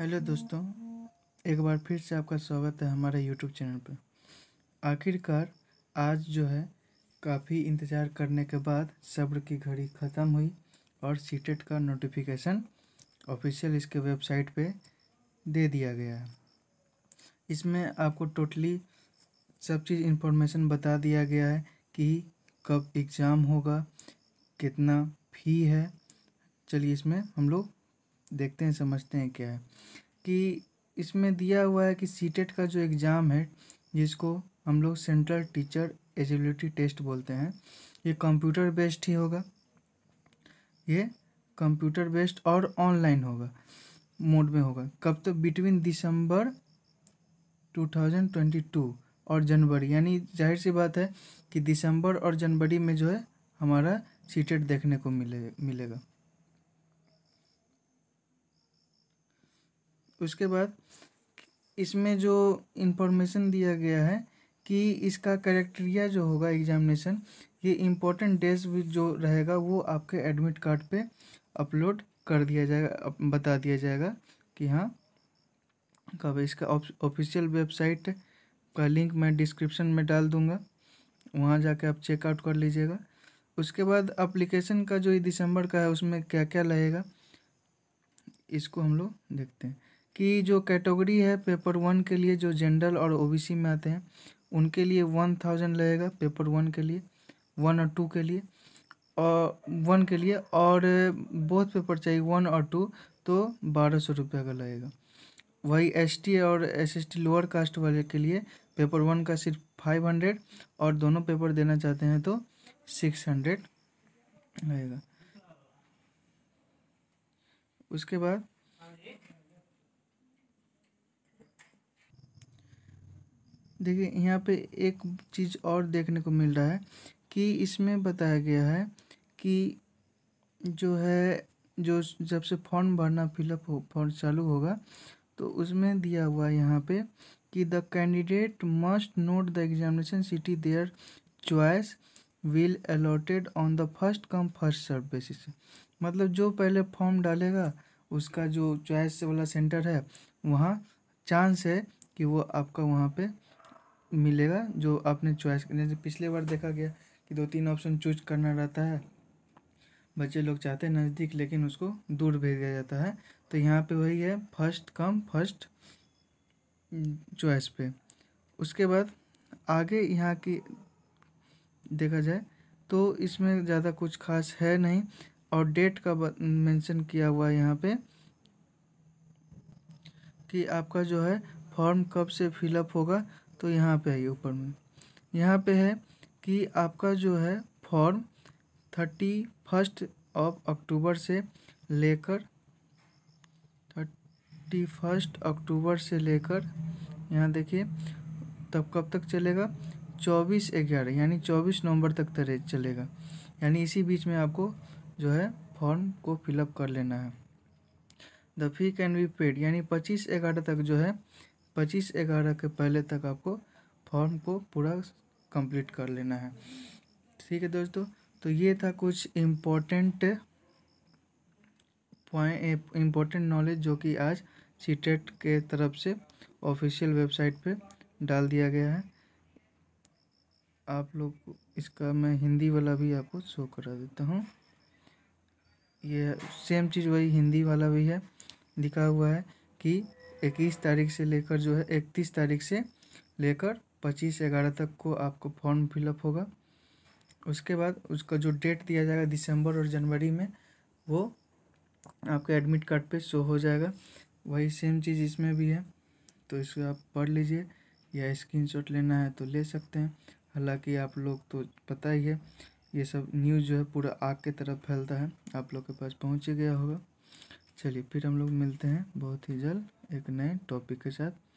hello दोस्तों एक बार फिर से आपका स्वागत है हमारे यूट्यूब चैनल पर आखिरकार आज जो है काफ़ी इंतज़ार करने के बाद सब्र की घड़ी ख़त्म हुई और सीटेट का नोटिफिकेशन ऑफिशियल इसके वेबसाइट पे दे दिया गया है इसमें आपको टोटली सब चीज़ इन्फॉर्मेशन बता दिया गया है कि कब एग्ज़ाम होगा कितना फ़ी है चलिए इसमें हम लोग देखते हैं समझते हैं क्या है कि इसमें दिया हुआ है कि सी e का जो एग्ज़ाम है जिसको हम लोग सेंट्रल टीचर एजिबिलिटी टेस्ट बोलते हैं ये कंप्यूटर बेस्ड ही होगा ये कंप्यूटर बेस्ड और ऑनलाइन होगा मोड में होगा कब तक तो बिटवीन दिसंबर 2022 और जनवरी यानी जाहिर सी बात है कि दिसंबर और जनवरी में जो है हमारा सीटेट e देखने को मिले मिलेगा उसके बाद इसमें जो इन्फॉर्मेशन दिया गया है कि इसका करेक्टेरिया जो होगा एग्जामिनेशन ये इम्पोर्टेंट डेज भी जो रहेगा वो आपके एडमिट कार्ड पे अपलोड कर दिया जाएगा बता दिया जाएगा कि हाँ कब इसका ऑफिशियल वेबसाइट का लिंक मैं डिस्क्रिप्शन में डाल दूँगा वहाँ जाके आप चेकआउट कर लीजिएगा उसके बाद अप्लीकेशन का जो दिसंबर का है उसमें क्या क्या लगेगा इसको हम लोग देखते हैं कि जो कैटेगरी है पेपर वन के लिए जो जनरल और ओबीसी में आते हैं उनके लिए वन थाउजेंड लगेगा पेपर वन के लिए वन और टू के लिए और वन के लिए और बहुत पेपर चाहिए वन और टू तो बारह सौ रुपये का लगेगा वही एस टी और S S T lower caste वाले के लिए पेपर वन का सिर्फ फाइव हंड्रेड और दोनों पेपर देना चाहते हैं तो सिक्स हंड्रेड रहेगा उसके बाद देखिए यहाँ पे एक चीज़ और देखने को मिल रहा है कि इसमें बताया गया है कि जो है जो जब से फॉर्म भरना फिलअप हो फॉर्म चालू होगा तो उसमें दिया हुआ है यहाँ पे कि the candidate must note the examination city their choice will allotted on the first come first serve basis मतलब जो पहले फॉर्म डालेगा उसका जो चॉइस वाला सेंटर है वहाँ चांस है कि वो आपका वहाँ पे मिलेगा जो आपने चॉइस जैसे पिछले बार देखा गया कि दो तीन ऑप्शन चूज करना रहता है बच्चे लोग चाहते हैं नज़दीक लेकिन उसको दूर भेज दिया जाता है तो यहाँ पे वही है फर्स्ट कम फर्स्ट चॉइस पे उसके बाद आगे यहाँ की देखा जाए तो इसमें ज़्यादा कुछ खास है नहीं और डेट का मेंशन किया हुआ है यहाँ पे कि आपका जो है फॉर्म कब से फिलअप होगा तो यहाँ पे आइए ऊपर में यहाँ पे है कि आपका जो है form thirty first of October से लेकर थर्टी फर्स्ट अक्टूबर से लेकर यहाँ देखिए तब कब तक चलेगा चौबीस ग्यारह यानी चौबीस नवंबर तक तक चलेगा यानी इसी बीच में आपको जो है फॉर्म को फिलअप कर लेना है the fee can be paid यानी पच्चीस ग्यारह तक जो है पच्चीस ग्यारह के पहले तक आपको फॉर्म को पूरा कंप्लीट कर लेना है ठीक है दोस्तों तो ये था कुछ इम्पोर्टेंट पॉइंट इम्पोर्टेंट नॉलेज जो कि आज सीटेट e के तरफ से ऑफिशियल वेबसाइट पे डाल दिया गया है आप लोग इसका मैं हिंदी वाला भी आपको शो करा देता हूँ ये सेम चीज़ वही हिंदी वाला भी है लिखा हुआ है कि इक्कीस तारीख से लेकर जो है इकतीस तारीख से लेकर पच्चीस ग्यारह तक को आपको फॉर्म फिलअप होगा उसके बाद उसका जो डेट दिया जाएगा दिसंबर और जनवरी में वो आपके एडमिट कार्ड पे शो हो जाएगा वही सेम चीज़ इसमें भी है तो इसको आप पढ़ लीजिए या स्क्रीनशॉट लेना है तो ले सकते हैं हालांकि आप लोग तो पता ही है ये सब न्यूज़ जो है पूरा आग के तरफ फैलता है आप लोग के पास पहुँच ही गया होगा चलिए फिर हम लोग मिलते हैं बहुत ही जल्द एक नए टॉपिक के साथ